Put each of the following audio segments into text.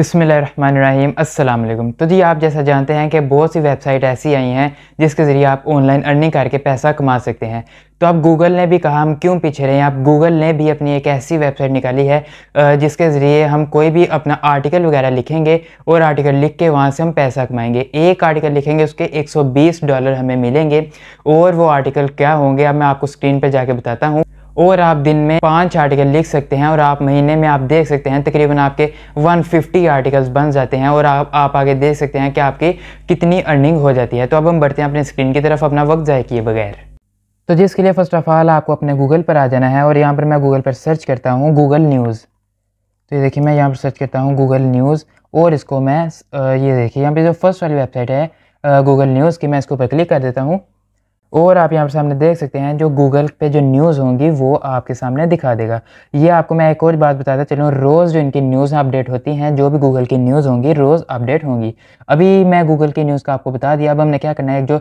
बिसमीम् अल्लाम तो जी आप जैसा जानते हैं कि बहुत सी वेबसाइट ऐसी आई हैं जिसके ज़रिए आप ऑनलाइन अर्निंग करके पैसा कमा सकते हैं तो अब गूगल ने भी कहा हम क्यों पीछे रहे आप गूगल ने भी अपनी एक ऐसी वेबसाइट निकाली है जिसके ज़रिए हम कोई भी अपना आर्टिकल वगैरह लिखेंगे और आर्टिकल लिख के वहाँ से हम पैसा कमाएँगे एक आर्टिकल लिखेंगे उसके एक डॉलर हमें मिलेंगे और वो आर्टिकल क्या होंगे अब मैं आपको स्क्रीन पर जाके बताता हूँ और आप दिन में पाँच आर्टिकल लिख सकते हैं और आप महीने में आप देख सकते हैं तकरीबन आपके 150 आर्टिकल्स बन जाते हैं और आप आप आगे देख सकते हैं कि आपकी कितनी अर्निंग हो जाती है तो अब हम बढ़ते हैं अपने स्क्रीन की तरफ अपना वक्त जाए किए बगैर तो जिसके लिए फ़र्स्ट ऑफ़ ऑल आपको अपने गूगल पर आ जाना है और यहाँ पर मैं गूगल पर सर्च करता हूँ गूगल न्यूज़ तो ये देखिए मैं यहाँ पर सर्च करता हूँ गूगल न्यूज़ और इसको मैं ये देखिए यहाँ पर जो फर्स्ट वाली वेबसाइट है गूगल न्यूज़ की मैं इसके ऊपर क्लिक कर देता हूँ और आप यहाँ पर सामने देख सकते हैं जो गूगल पे जो न्यूज़ होंगी वो आपके सामने दिखा देगा ये आपको मैं एक और बात बताता चलूँ रोज़ जो इनकी न्यूज़ अपडेट होती हैं जो भी गूगल की न्यूज़ होंगी रोज़ अपडेट होंगी अभी मैं गूगल की न्यूज़ का आपको बता दिया अब हमने क्या करना है जो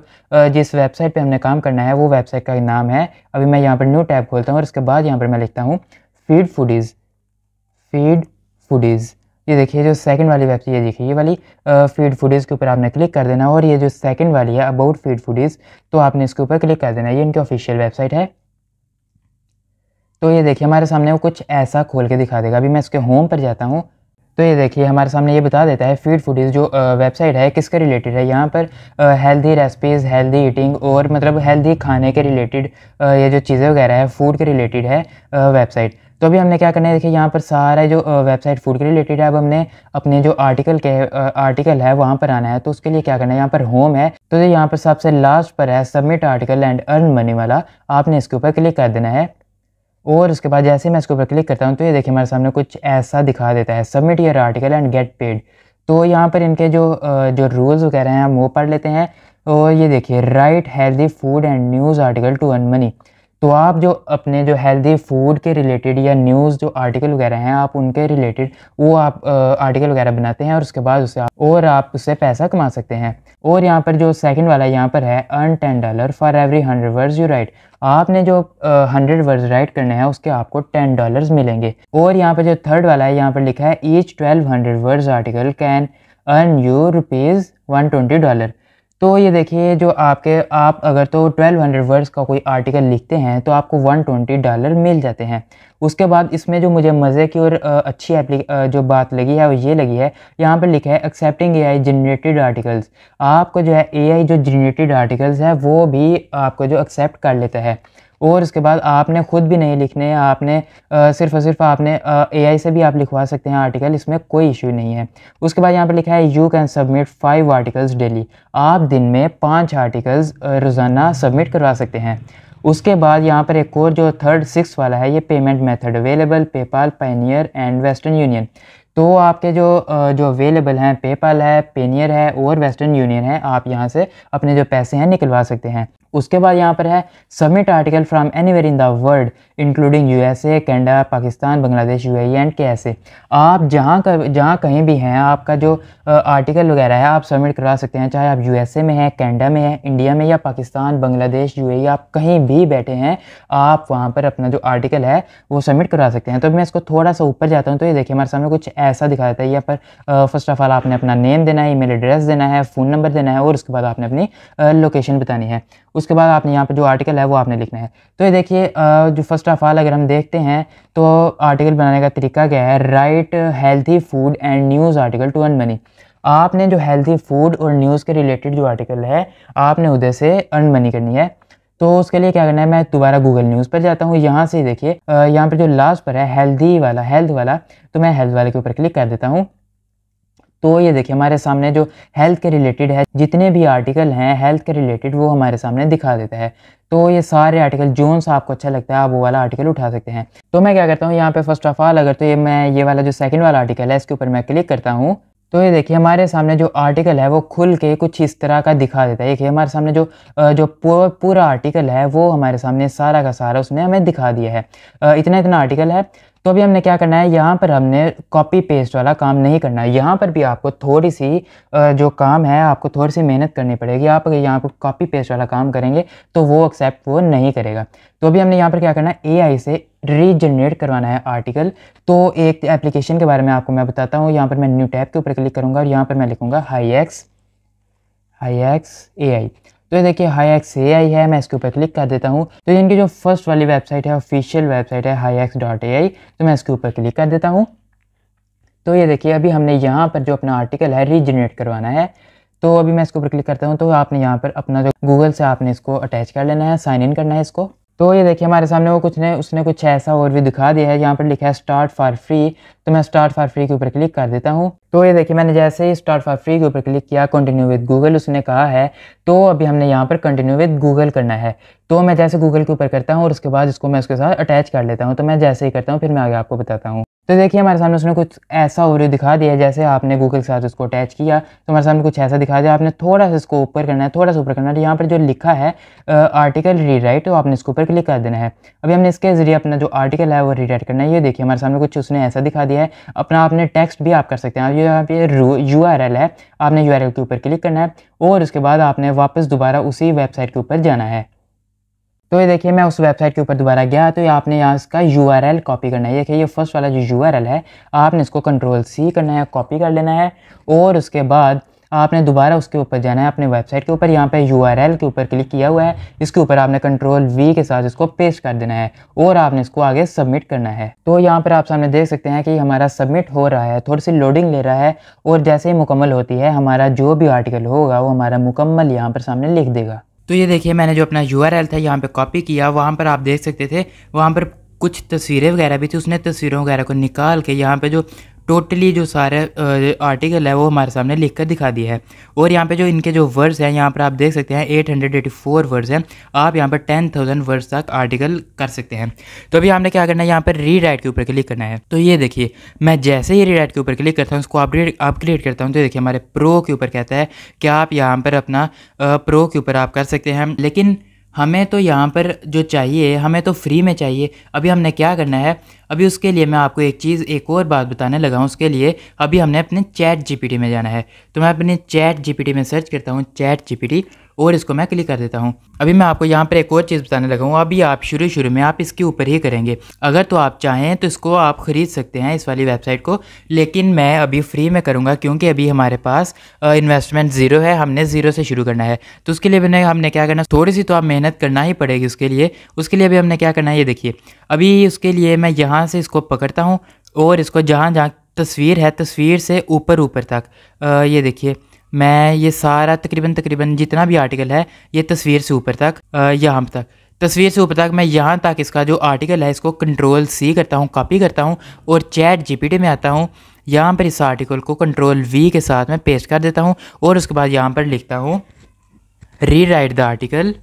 जिस वेबसाइट पर हमने काम करना है वो वेबसाइट का नाम है अभी मैं यहाँ पर न्यू टैब खोलता हूँ और इसके बाद यहाँ पर मैं लिखता हूँ फीड फूडीज़ फीड फूडीज़ ये देखिए जो सेकंड वाली वेबसाइट ये देखिए ये वाली फीड फूडीज़ के ऊपर आपने क्लिक कर देना और ये जो सेकंड वाली है अबाउट फीड फूडीज़ तो आपने इसके ऊपर क्लिक कर देना ये इनकी ऑफिशियल वेबसाइट है तो ये देखिए हमारे सामने वो कुछ ऐसा खोल के दिखा देगा अभी मैं इसके होम पर जाता हूँ तो ये देखिए हमारे सामने ये बता देता है फीड फूडीज़ जो वेबसाइट है किसके रिलेटेड है यहाँ पर हेल्दी रेसिपीज़ हेल्दी ईटिंग और मतलब हेल्दी खाने के रिलेटेड ये जो चीज़ें वगैरह है फूड के रिलेटेड है वेबसाइट तो अभी हमने क्या करना है देखिए यहाँ पर सारा जो वेबसाइट फूड के रिलेटेड है अब हमने अपने जो आर्टिकल के आर्टिकल है वहाँ पर आना है तो उसके लिए क्या करना है यहाँ पर होम है तो यहाँ पर सबसे लास्ट पर है submit article and earn money वाला आपने इसके ऊपर क्लिक कर देना है और उसके बाद जैसे मैं इसके ऊपर क्लिक करता हूँ तो ये देखिए हमारे सामने कुछ ऐसा दिखा देता है submit your article and get paid तो यहाँ पर इनके जो जो रूल्स वगैरह हैं हम वो पढ़ लेते हैं और ये देखिए write healthy food and news article to earn money तो आप जो अपने जो हेल्दी फूड के रिलेटेड या न्यूज़ जो आर्टिकल वगैरह हैं आप उनके रिलेटेड वो आप आर्टिकल वगैरह बनाते हैं और उसके बाद उसे आप और आप उससे पैसा कमा सकते हैं और यहाँ पर जो सेकंड वाला यहाँ पर है earn ten dollar for every hundred words you write आपने जो हंड्रेड वर्ड्स राइट करने हैं उसके आपको टेन डॉलर्स मिलेंगे और यहाँ पर जो थर्ड वाला है यहाँ पर लिखा है each twelve hundred words article can earn you rupees one twenty dollar तो ये देखिए जो आपके आप अगर तो 1200 वर्ड्स का कोई आर्टिकल लिखते हैं तो आपको 120 डॉलर मिल जाते हैं उसके बाद इसमें जो मुझे मज़े की और अच्छी एप्ली जो बात लगी है वो ये लगी है यहाँ पर लिखा है accepting A I generated articles आपको जो है ए जो जनरेटेड आर्टिकल्स है वो भी आपको जो एक्सेप्ट कर लेता है और इसके बाद आपने ख़ुद भी नहीं लिखने हैं आपने आ, सिर्फ और सिर्फ आपने आई से भी आप लिखवा सकते हैं आर्टिकल इसमें कोई इशू नहीं है उसके बाद यहाँ पर लिखा है you can submit five articles daily आप दिन में पाँच आर्टिकल्स रोज़ाना सबमिट करवा सकते हैं उसके बाद यहाँ पर एक और जो थर्ड सिक्स वाला है ये payment method available PayPal Payoneer and Western Union तो आपके जो जो अवेलेबल हैं पेपाल है पेनियर है और वेस्टर्न यूनियन है आप यहाँ से अपने जो पैसे हैं निकलवा सकते हैं उसके बाद यहाँ पर है submit article from anywhere in the world including USA Canada Pakistan Bangladesh UAE and के ऐसे आप जहाँ का जहाँ कहीं भी हैं आपका जो आर्टिकल वगैरह है आप सबमिट करा सकते हैं चाहे आप यूएसए में हैं कनाडा में हैं इंडिया में या पाकिस्तान बांग्लादेश यूएई आप कहीं भी बैठे हैं आप वहाँ पर अपना जो आर्टिकल है वो सबमिट करा सकते हैं तो मैं इसको थोड़ा सा ऊपर जाता हूँ तो ये देखिए हमारे सामने कुछ ऐसा दिखा देता है यहाँ पर फर्स्ट ऑफ ऑल आपने अपना नेम देना है ई एड्रेस देना है फ़ोन नंबर देना है और उसके बाद आपने अपनी लोकेशन बतानी है उसके बाद आपने यहाँ पर जो आर्टिकल है वो आपने लिखना है तो ये देखिए जो फर्स्ट ऑफ ऑल अगर हम देखते हैं तो आर्टिकल बनाने का तरीका क्या है write healthy food and news article to earn money आपने जो हेल्थी फूड और न्यूज़ के रिलेटेड जो आर्टिकल है आपने उधर से अर्न मनी करनी है तो उसके लिए क्या करना है मैं दोबारा गूगल न्यूज़ पर जाता हूँ यहाँ से देखिए यहाँ पर जो लास्ट पर है हेल्दी वाला हेल्थ वाला तो मैं हेल्थ वाले के ऊपर क्लिक कर देता हूँ तो ये देखिए हमारे सामने जो हेल्थ के रिलेटेड है जितने भी आर्टिकल हैं हेल्थ के रिलेटेड वो हमारे सामने दिखा देता है तो ये सारे आर्टिकल जोन सा आपको अच्छा लगता है आप वो वाला आर्टिकल उठा सकते हैं तो मैं क्या करता हूँ यहाँ पे फर्स्ट ऑफ ऑल अगर तो ये मैं ये वाला जो सेकंड वाला आर्टिकल है इसके ऊपर मैं क्लिक करता हूँ तो ये देखिए हमारे सामने जो आर्टिकल है वो खुल के कुछ इस तरह का दिखा देता है देखिए हमारे सामने जो जो पूरा आर्टिकल है वो हमारे सामने सारा का सारा उसने हमें दिखा दिया है इतना इतना आर्टिकल है तो अभी हमने क्या करना है यहाँ पर हमने कॉपी पेस्ट वाला काम नहीं करना है यहाँ पर भी आपको थोड़ी सी जो काम है आपको थोड़ी सी मेहनत करनी पड़ेगी आप अगर यहाँ पर कॉपी पेस्ट वाला काम करेंगे तो वो एक्सेप्ट वो नहीं करेगा तो अभी हमने यहाँ पर क्या करना है ए से रीजनरेट करवाना है आर्टिकल तो एक एप्लीकेशन के बारे में आपको मैं बताता हूँ यहाँ पर मैं न्यू टैप के ऊपर क्लिक करूँगा और यहाँ पर मैं लिखूँगा high X high X A I तो ये देखिए हाई एक्स ए आई है मैं इसके ऊपर क्लिक कर देता हूँ तो इनकी जो फर्स्ट वाली वेबसाइट है ऑफिशियल वेबसाइट है high X dot A I तो मैं इसके ऊपर क्लिक कर देता हूँ तो ये देखिए अभी हमने यहाँ पर जो अपना आर्टिकल है रीजनरेट करवाना है तो अभी मैं इसके ऊपर क्लिक करता हूँ तो आपने यहाँ पर अपना जो गूगल से आपने इसको अटैच कर लेना है साइन इन करना है इसको तो ये देखिए हमारे सामने वो कुछ ने उसने कुछ ऐसा और भी दिखा दिया है यहाँ पर लिखा है स्टार्ट फॉर फ्री तो मैं स्टार्ट फॉर फ्री के ऊपर क्लिक कर देता हूँ तो ये देखिए मैंने जैसे ही स्टार्ट फॉर फ्री के ऊपर क्लिक किया कंटिन्यू विद गूगल उसने कहा है तो अभी हमने यहाँ पर कंटिन्यू विद गूगल करना है तो मैं जैसे गूगल के ऊपर करता हूँ और उसके बाद इसको मैं उसके साथ अटैच कर लेता हूँ तो मैं जैसे ही करता हूँ फिर मैं आगे आपको बताता हूँ तो देखिए हमारे सामने उसने कुछ ऐसा ओरियो दिखा दिया जैसे आपने गूगल के साथ उसको अटैच किया तो हमारे सामने कुछ ऐसा दिखा दिया आपने थोड़ा सा इसको ऊपर करना है थोड़ा सा ऊपर करना है तो यहाँ पर जो लिखा है आर्टिकल रीराइट तो आपने इसके ऊपर क्लिक कर देना है अभी हमने इसके जरिए अपना जो आर्टिकल है वो रीराइट करना है ये देखिए हमारे सामने कुछ उसने ऐसा दिखा दिया है अपना आपने टेक्स्ट भी आप कर सकते हैं यहाँ पे यू है आपने यू के ऊपर क्लिक करना है और उसके बाद आपने वापस दोबारा उसी वेबसाइट के ऊपर जाना है तो ये देखिए मैं उस वेबसाइट के ऊपर दोबारा गया तो ये आपने यहाँ इसका यू कॉपी करना है देखिए ये फर्स्ट वाला जो यू है आपने इसको कंट्रोल सी करना है कॉपी कर लेना है और उसके बाद आपने दोबारा उसके ऊपर जाना है अपने वेबसाइट के ऊपर यहाँ पे यू के ऊपर क्लिक किया हुआ है इसके ऊपर आपने कंट्रोल वी के साथ इसको पेस्ट कर देना है और आपने इसको आगे सबमिट करना है तो यहाँ पर आप सामने देख सकते हैं कि हमारा सबमिट हो रहा है थोड़ी सी लोडिंग ले रहा है और जैसे ही मुकम्मल होती है हमारा जो भी आर्टिकल होगा वो हमारा मुकम्मल यहाँ पर सामने लिख देगा तो ये देखिए मैंने जो अपना यू था यहाँ पर कॉपी किया वहाँ पर आप देख सकते थे वहाँ पर कुछ तस्वीरें वगैरह भी थी उसने तस्वीरों वगैरह को निकाल के यहाँ पे जो टोटली जो सारे आर्टिकल है वो हमारे सामने लिख कर दिखा दिया है और यहाँ पे जो इनके जो वर्ड्स हैं यहाँ पर आप देख सकते हैं 884 वर्ड्स हैं आप यहाँ पर 10,000 वर्ड्स तक आर्टिकल कर सकते हैं तो अभी हमने क्या करना है यहाँ पर रीराइट के ऊपर क्लिक करना है तो ये देखिए मैं जैसे ही रीराइट के ऊपर क्लिक करता हूँ उसको अपडेट अपग्रेड करता हूँ तो देखिए हमारे प्रो के ऊपर कहता है कि आप यहाँ पर अपना प्रो के ऊपर आप कर सकते हैं लेकिन हमें तो यहाँ पर जो चाहिए हमें तो फ्री में चाहिए अभी हमने क्या करना है अभी उसके लिए मैं आपको एक चीज़ एक और बात बताने लगा हूँ उसके लिए अभी हमने अपने चैट जी में जाना है तो मैं अपने चैट जी में सर्च करता हूँ चैट जी और इसको मैं क्लिक कर देता हूँ अभी मैं आपको यहाँ पर एक और चीज़ बताने लगा हूँ अभी आप शुरू शुरू में आप इसके ऊपर ही करेंगे अगर तो आप चाहें तो इसको आप ख़रीद सकते हैं इस वाली वेबसाइट को लेकिन मैं अभी फ्री में करूँगा क्योंकि अभी हमारे पास इन्वेस्टमेंट ज़ीरो है हमने ज़ीरो से शुरू करना है तो उसके लिए मैंने हमने क्या करना थोड़ी सी तो आप मेहनत करना ही पड़ेगी उसके लिए उसके लिए अभी हमने क्या करना है ये देखिए अभी उसके लिए मैं यहाँ यहाँ से इसको पकड़ता हूँ और इसको जहाँ जहाँ तस्वीर है तस्वीर से ऊपर ऊपर तक आ, ये देखिए मैं ये सारा तकरीबन तकरीबन जितना भी आर्टिकल है ये तस्वीर से ऊपर तक यहाँ तक तस्वीर से ऊपर तक मैं यहाँ तक इसका जो आर्टिकल है इसको कंट्रोल सी करता हूँ कॉपी करता हूँ और चैट जीपीटी में आता हूँ यहाँ पर इस आर्टिकल को कंट्रोल वी के साथ मैं पेस्ट कर देता हूँ और उसके बाद यहाँ पर लिखता हूँ rewrite the article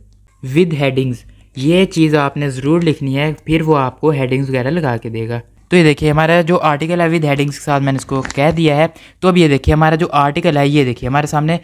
with headings ये चीज़ आपने ज़रूर लिखनी है फिर वो आपको हेडिंग्स वगैरह लगा के देगा तो ये देखिए हमारा जो आर्टिकल है विद हेडिंग्स के साथ मैंने इसको कह दिया है तो अब ये देखिए हमारा जो आर्टिकल है ये देखिए हमारे सामने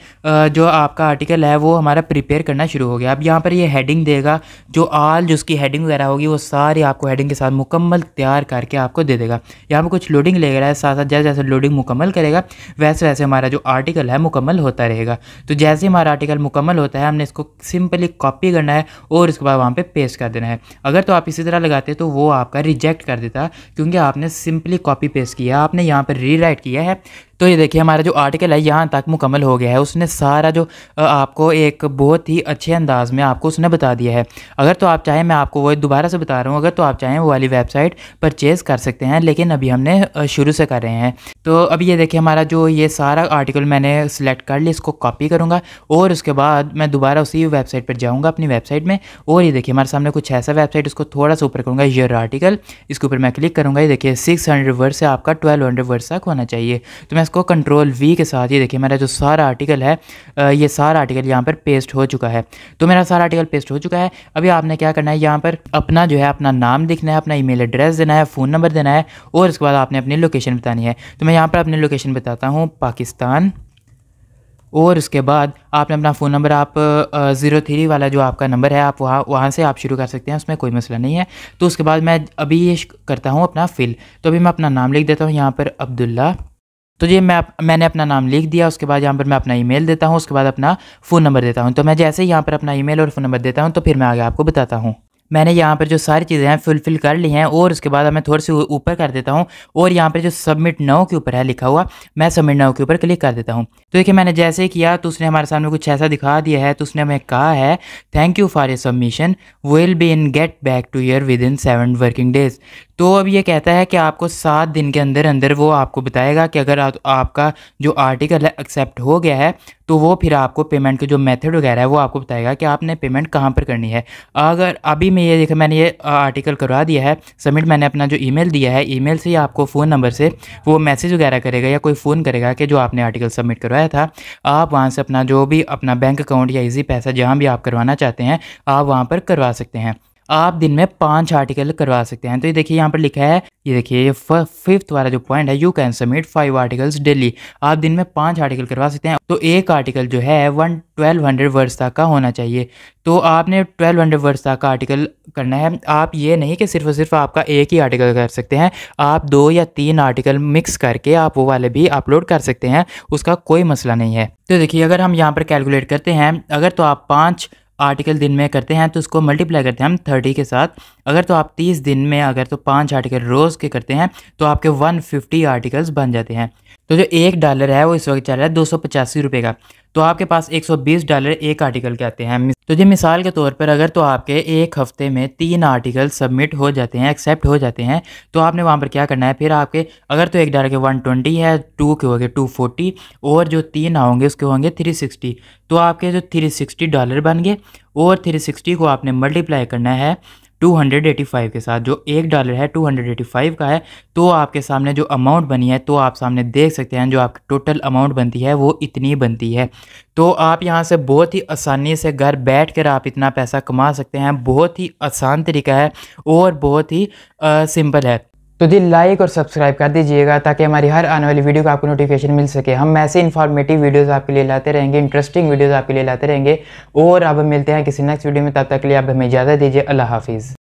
जो आपका आर्टिकल है वो हमारा प्रिपेयर करना शुरू हो गया अब यहाँ पर ये हेडिंग देगा जो आल जो उसकी हेडिंग वगैरह होगी वो सारी आपको हेडिंग के साथ मुकम्मल तैयार करके आपको दे देगा यहाँ पर कुछ लोडिंग ले रहा है साथ साथ जैसे जैसे लोडिंग मुकम्मल करेगा वैसे वैसे हमारा जो आर्टिकल है मुकम्मल होता रहेगा तो जैसे हमारा आर्टिकल मुकम्मल होता है हमने इसको सिंपली कॉपी करना है और उसके बाद वहाँ पर पेस्ट कर देना है अगर तो आप इसी तरह लगाते तो वो आपका रिजेक्ट कर देता क्योंकि समथिंग है आपने सिंपली कॉपी पेस्ट किया आपने यहाँ पर रीराइट किया है तो ये देखिए हमारा जो आर्टिकल है यहाँ तक मुकम्मल हो गया है उसने सारा जो आपको एक बहुत ही अच्छे अंदाज में आपको उसने बता दिया है अगर तो आप चाहें मैं आपको वो दोबारा से बता रहा हूँ अगर तो आप चाहें वो वाली वेबसाइट परचेज़ कर सकते हैं लेकिन अभी हमने शुरू से कर रहे हैं तो अब ये देखिए हमारा जो ये सारा आर्टिकल मैंने सेलेक्ट कर लिया इसको कॉपी करूँगा और उसके बाद मैं दोबारा उसी वेबसाइट पर जाऊँगा अपनी वेबसाइट में और ये देखिए हमारे सामने कुछ ऐसा वेबसाइट उसको थोड़ा सा ऊपर करूँगा योर आर्टिकल इसके ऊपर मैं क्लिक करूँगा ये देखिए सिक्स हंड्रेड वर्ड से आपका ट्वेल्व हंड्रेड वर्ड तक होना चाहिए तो मैं इसको कंट्रोल वी के साथ ये देखिए मेरा जो सारा आर्टिकल है ये सारा आर्टिकल यहाँ पर पेस्ट हो चुका है तो मेरा सारा आर्टिकल पेस्ट हो चुका है अभी आपने क्या करना है यहाँ पर अपना जो है अपना नाम लिखना है अपना ई एड्रेस देना है फ़ोन नंबर देना है और उसके बाद आपने अपनी लोकेशन बतानी है तो मैं यहाँ पर अपनी लोकेशन बताता हूँ पाकिस्तान और उसके बाद आपने अपना फ़ोन नंबर आप ज़ीरो थ्री वाला जो आपका नंबर है आप वहाँ वहाँ से आप शुरू कर सकते हैं उसमें कोई मसला नहीं है तो उसके बाद मैं अभी ये करता हूँ अपना फ़िल तो अभी मैं अपना नाम लिख देता हूँ यहाँ पर अब्दुल्ला तो ये मैं मैंने अपना नाम लिख दिया उसके बाद यहाँ पर मैं अपना ईमेल देता हूँ उसके बाद अपना फ़ोन नंबर देता हूँ तो मैं जैसे ही यहाँ पर अपना ईमेल और फ़ोन नंबर देता हूँ तो फिर मैं आगे आपको बताता हूँ मैंने यहाँ पर जो सारी चीज़ें हैं फुलफ़िल कर ली हैं और उसके बाद मैं थोड़ी सी ऊपर कर देता हूँ और यहाँ पर जो सबमिट नाव के ऊपर है लिखा हुआ मैं सबमिट नाव के ऊपर क्लिक कर देता हूँ तो देखिए मैंने जैसे किया तो उसने हमारे सामने कुछ ऐसा दिखा दिया है तो उसने हमें कहा है thank you for your submission will be in get back to year within seven working days तो अब ये कहता है कि आपको सात दिन के अंदर अंदर वो आपको बताएगा कि अगर आपका जो आर्टिकल है एक्सेप्ट हो गया है तो वो फिर आपको पेमेंट के जो मेथड वगैरह है वो आपको बताएगा कि आपने पेमेंट कहाँ पर करनी है अगर अभी मैं ये देखा मैंने ये आर्टिकल करवा दिया है सबमिट मैंने अपना जो ईमेल दिया है ईमेल से ही आपको फ़ोन नंबर से वो मैसेज वगैरह करेगा या कोई फ़ोन करेगा कि जो आपने आर्टिकल सबमिट करवाया था आप वहाँ से अपना जो भी अपना बैंक अकाउंट या इजी पैसा जहाँ भी आप करवाना चाहते हैं आप वहाँ पर करवा सकते हैं आप दिन में पाँच आर्टिकल करवा सकते हैं तो ये देखिए यहाँ पर लिखा है ये देखिए ये फिफ्थ वाला जो पॉइंट है you can submit five articles daily आप दिन में पाँच आर्टिकल करवा सकते हैं तो एक आर्टिकल जो है वन ट्वेल्व हंड्रेड वर्ड्स तक का होना चाहिए तो आपने ट्वेल्व हंड्रेड वर्ड्स तक का आर्टिकल करना है आप ये नहीं कि सिर्फ और सिर्फ आपका एक ही आर्टिकल कर सकते हैं आप दो या तीन आर्टिकल मिक्स करके आप वो वाले भी अपलोड कर सकते हैं उसका कोई मसला नहीं है तो देखिए अगर हम यहाँ पर कैलकुलेट करते हैं अगर तो आप पाँच आर्टिकल दिन में करते हैं तो उसको मल्टीप्लाई करते हैं हम थर्टी के साथ अगर तो आप तीस दिन में अगर तो पाँच आर्टिकल रोज़ के करते हैं तो आपके वन फिफ्टी आर्टिकल्स बन जाते हैं तो जो एक डॉलर है वो इस वक्त चल रहा है दो सौ पचासी रुपये का तो आपके पास 120 डॉलर एक आर्टिकल के आते हैं तो जी मिसाल के तौर पर अगर तो आपके एक हफ्ते में तीन आर्टिकल सबमिट हो जाते हैं एक्सेप्ट हो जाते हैं तो आपने वहाँ पर क्या करना है फिर आपके अगर तो एक डॉलर के 120 है टू के हो गए 240 और जो तीन आओगे उसके होंगे 360 तो आपके जो 360 डॉलर बन गए और 360 को आपने मल्टीप्लाई करना है 285 के साथ जो एक डॉलर है 285 का है तो आपके सामने जो अमाउंट बनी है तो आप सामने देख सकते हैं जो आपकी टोटल अमाउंट बनती है वो इतनी बनती है तो आप यहाँ से बहुत ही आसानी से घर बैठ कर आप इतना पैसा कमा सकते हैं बहुत ही आसान तरीका है और बहुत ही सिंपल है तो जी लाइक और सब्सक्राइब कर दीजिएगा ताकि हमारी हर आने वाली वीडियो का आपको नोटिफिकेशन मिल सके हम ऐसे इन्फॉर्मेटिव वीडियोस आपके लिए लाते रहेंगे इंटरेस्टिंग वीडियोस आपके लिए लाते रहेंगे और अब मिलते हैं किसी नेक्स्ट वीडियो में तब तक के लिए आप हमें इजाज़त दीजिए अल्लाह हाफिज़